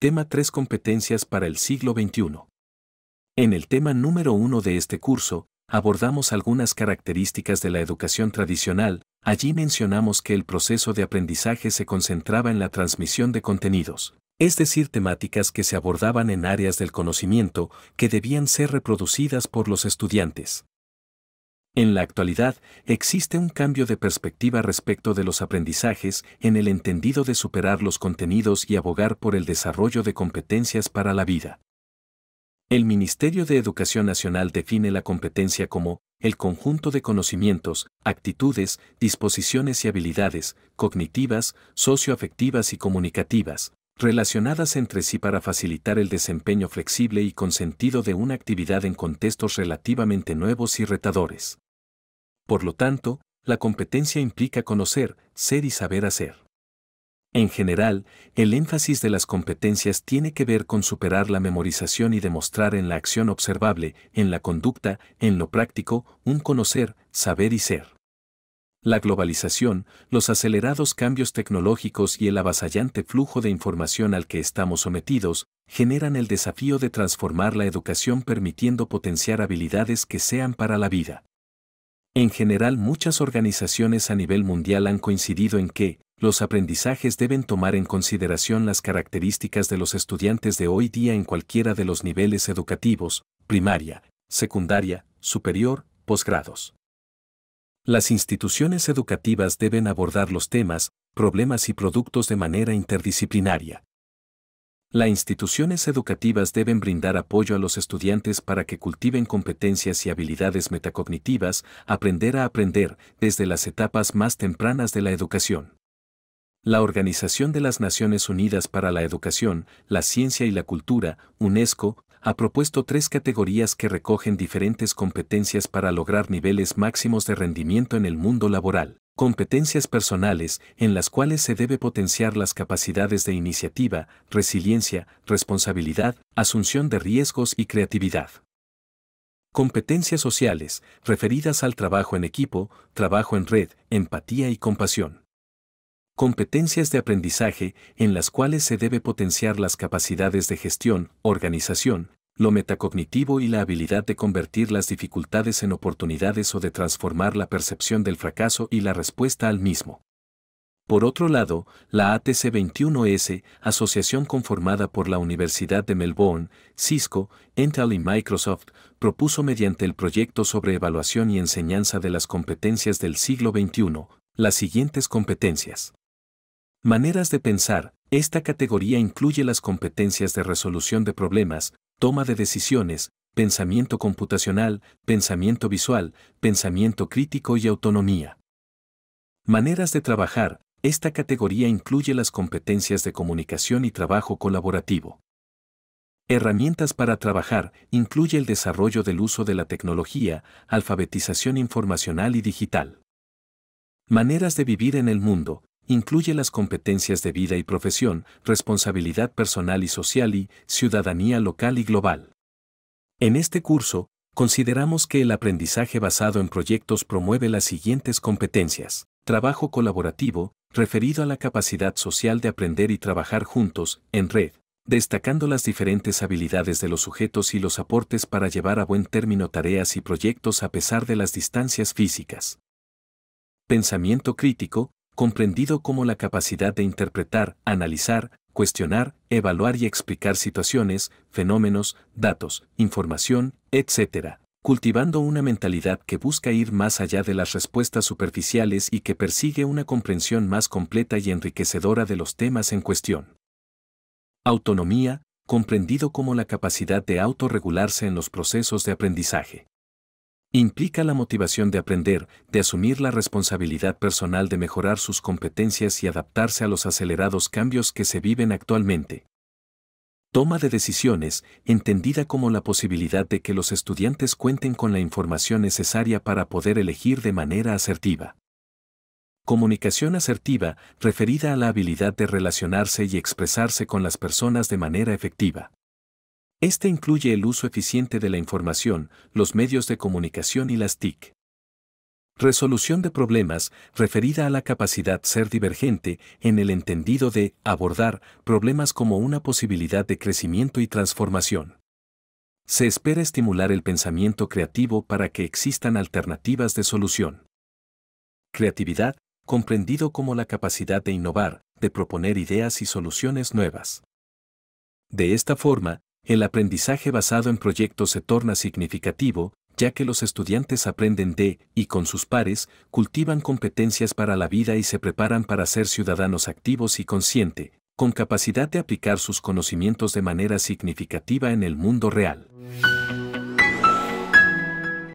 Tema 3 Competencias para el siglo XXI. En el tema número 1 de este curso, abordamos algunas características de la educación tradicional, allí mencionamos que el proceso de aprendizaje se concentraba en la transmisión de contenidos, es decir, temáticas que se abordaban en áreas del conocimiento que debían ser reproducidas por los estudiantes. En la actualidad, existe un cambio de perspectiva respecto de los aprendizajes en el entendido de superar los contenidos y abogar por el desarrollo de competencias para la vida. El Ministerio de Educación Nacional define la competencia como el conjunto de conocimientos, actitudes, disposiciones y habilidades cognitivas, socioafectivas y comunicativas, relacionadas entre sí para facilitar el desempeño flexible y consentido de una actividad en contextos relativamente nuevos y retadores. Por lo tanto, la competencia implica conocer, ser y saber hacer. En general, el énfasis de las competencias tiene que ver con superar la memorización y demostrar en la acción observable, en la conducta, en lo práctico, un conocer, saber y ser. La globalización, los acelerados cambios tecnológicos y el avasallante flujo de información al que estamos sometidos, generan el desafío de transformar la educación permitiendo potenciar habilidades que sean para la vida. En general, muchas organizaciones a nivel mundial han coincidido en que, los aprendizajes deben tomar en consideración las características de los estudiantes de hoy día en cualquiera de los niveles educativos, primaria, secundaria, superior, posgrados. Las instituciones educativas deben abordar los temas, problemas y productos de manera interdisciplinaria. Las instituciones educativas deben brindar apoyo a los estudiantes para que cultiven competencias y habilidades metacognitivas, aprender a aprender, desde las etapas más tempranas de la educación. La Organización de las Naciones Unidas para la Educación, la Ciencia y la Cultura, UNESCO, ha propuesto tres categorías que recogen diferentes competencias para lograr niveles máximos de rendimiento en el mundo laboral. Competencias personales, en las cuales se debe potenciar las capacidades de iniciativa, resiliencia, responsabilidad, asunción de riesgos y creatividad. Competencias sociales, referidas al trabajo en equipo, trabajo en red, empatía y compasión competencias de aprendizaje en las cuales se debe potenciar las capacidades de gestión, organización, lo metacognitivo y la habilidad de convertir las dificultades en oportunidades o de transformar la percepción del fracaso y la respuesta al mismo. Por otro lado, la ATC21S, asociación conformada por la Universidad de Melbourne, Cisco, Intel y Microsoft, propuso mediante el proyecto sobre evaluación y enseñanza de las competencias del siglo XXI, las siguientes competencias. Maneras de pensar. Esta categoría incluye las competencias de resolución de problemas, toma de decisiones, pensamiento computacional, pensamiento visual, pensamiento crítico y autonomía. Maneras de trabajar. Esta categoría incluye las competencias de comunicación y trabajo colaborativo. Herramientas para trabajar incluye el desarrollo del uso de la tecnología, alfabetización informacional y digital. Maneras de vivir en el mundo incluye las competencias de vida y profesión, responsabilidad personal y social y ciudadanía local y global. En este curso, consideramos que el aprendizaje basado en proyectos promueve las siguientes competencias. Trabajo colaborativo, referido a la capacidad social de aprender y trabajar juntos, en red, destacando las diferentes habilidades de los sujetos y los aportes para llevar a buen término tareas y proyectos a pesar de las distancias físicas. Pensamiento crítico, comprendido como la capacidad de interpretar, analizar, cuestionar, evaluar y explicar situaciones, fenómenos, datos, información, etc., cultivando una mentalidad que busca ir más allá de las respuestas superficiales y que persigue una comprensión más completa y enriquecedora de los temas en cuestión. Autonomía, comprendido como la capacidad de autorregularse en los procesos de aprendizaje. Implica la motivación de aprender, de asumir la responsabilidad personal de mejorar sus competencias y adaptarse a los acelerados cambios que se viven actualmente. Toma de decisiones, entendida como la posibilidad de que los estudiantes cuenten con la información necesaria para poder elegir de manera asertiva. Comunicación asertiva, referida a la habilidad de relacionarse y expresarse con las personas de manera efectiva. Este incluye el uso eficiente de la información, los medios de comunicación y las TIC. Resolución de problemas referida a la capacidad ser divergente en el entendido de abordar problemas como una posibilidad de crecimiento y transformación. Se espera estimular el pensamiento creativo para que existan alternativas de solución. Creatividad, comprendido como la capacidad de innovar, de proponer ideas y soluciones nuevas. De esta forma, el aprendizaje basado en proyectos se torna significativo, ya que los estudiantes aprenden de, y con sus pares, cultivan competencias para la vida y se preparan para ser ciudadanos activos y conscientes, con capacidad de aplicar sus conocimientos de manera significativa en el mundo real.